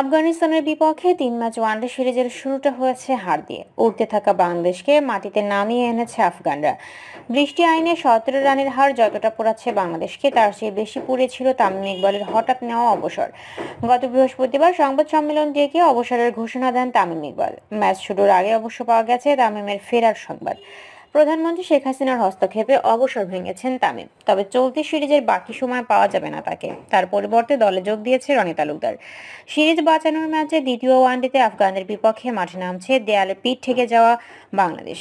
আফগানিস্তানের বিপক্ষে তিন ম্যাচ ওয়ানডে সিরিজের শুরুটা হয়েছে হার দিয়ে উঠতে থাকা বাংলাদেশকে মাটিতে নামিয়ে এনেছে আফগানরা বৃষ্টি আইনে সতেরো রানের হার যতটা পড়াচ্ছে বাংলাদেশকে তার চেয়ে বেশি পড়েছিল তামিম ইকবালের হঠাৎ নেওয়া অবসর গত বৃহস্পতিবার সংবাদ সম্মেলন ডেকে অবসরের ঘোষণা দেন তামিম ইকবাল ম্যাচ শুরুর আগে অবশ্য পাওয়া গেছে তামিমের ফেরার সংবাদ প্রধানমন্ত্রী শেখ হাসিনার হস্তক্ষেপে অবসর ভেঙেছেন তামিম তবে চলতি সিরিজের বাকি সময় পাওয়া যাবে না তাকে তার পরিবর্তে দলে যোগ দিয়েছে রনি তালুকদার সিরিজ বাঁচানোর ম্যাচে দ্বিতীয় ওয়ানডেতে আফগানদের বিপক্ষে মাঠে নামছে দেয়ালে পিঠ থেকে যাওয়া বাংলাদেশ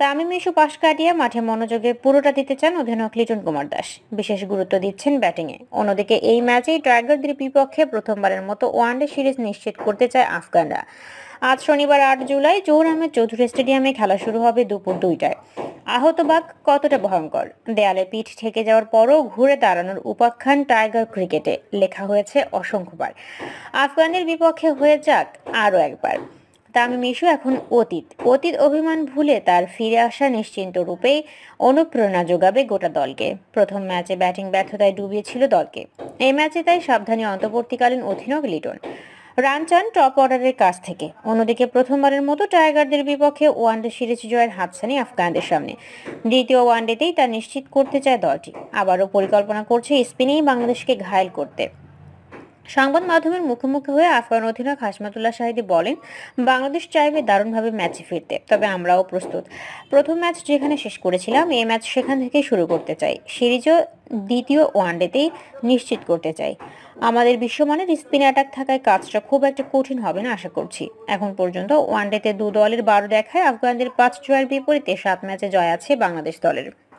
তামিম ইস্যু পাশ কাটিয়ে মাঠে মনোযোগে পুরোটা দিতে চান অধিনায়ক লিটন কুমার দাস বিশেষ গুরুত্ব দিচ্ছেন ব্যাটিংয়ে অন্যদিকে এই ম্যাচেই টাইগারদের বিপক্ষে প্রথমবারের মতো ওয়ানডে সিরিজ নিশ্চিত করতে চায় আফগানরা আজ শনিবার আট জুলাই জোর আহমেদ চৌধুরী স্টেডিয়ামে খেলা শুরু হবে দুপুর দুইটায় আহত বাক কতটা ভয়ঙ্কর দেয়ালে পিঠ ঠেকে যাওয়ার পরও ঘুরে দাঁড়ানোর উপাখ্যান টাইগার ক্রিকেটে লেখা হয়েছে অসংখ্যবার আফগানের বিপক্ষে হয়ে যাক আরও একবার তামিম মিশু এখন অতীত অতীত অভিমান ভুলে তার ফিরে আসা নিশ্চিন্ত রূপে অনুপ্রেরণা যোগাবে গোটা দলকে প্রথম ম্যাচে ব্যাটিং ব্যর্থতায় ডুবিয়েছিল দলকে এই ম্যাচে তাই সাবধানী অন্তর্বর্তীকালীন অধিনায়ক লিটন রান চান টপ অর্ডারের কাছ থেকে অন্যদিকে প্রথমবারের মতো টাইগারদের বিপক্ষে ওয়ানডে সিরিজ জয়ের হাতছানি আফগানদের সামনে দ্বিতীয় ওয়ানডেতেই তা নিশ্চিত করতে চায় দলটি আবারও পরিকল্পনা করছে স্পিনেই বাংলাদেশকে ঘায়েল করতে সংবাদ মাধ্যমের মুখোমুখি হয়ে আফগান অধিনায়ক হাসমাতুল্লাহ শাহিদি বলেন বাংলাদেশ চাইবে দারুণভাবে ম্যাচে ফিরতে তবে আমরাও প্রস্তুত প্রথম ম্যাচ যেখানে শেষ করেছিলাম এই ম্যাচ সেখান থেকে শুরু করতে চাই সিরিজও দ্বিতীয় ওয়ানডেতেই নিশ্চিত করতে চাই আমাদের বিশ্বমানের স্পিন অ্যাটাক থাকায় কাজটা খুব একটা কঠিন হবে না আশা করছি এখন পর্যন্ত ওয়ানডেতে দু দলের বারো দেখায় আফগানদের পাঁচ জয়ের বিপরীতে সাত ম্যাচে জয় আছে বাংলাদেশ দলের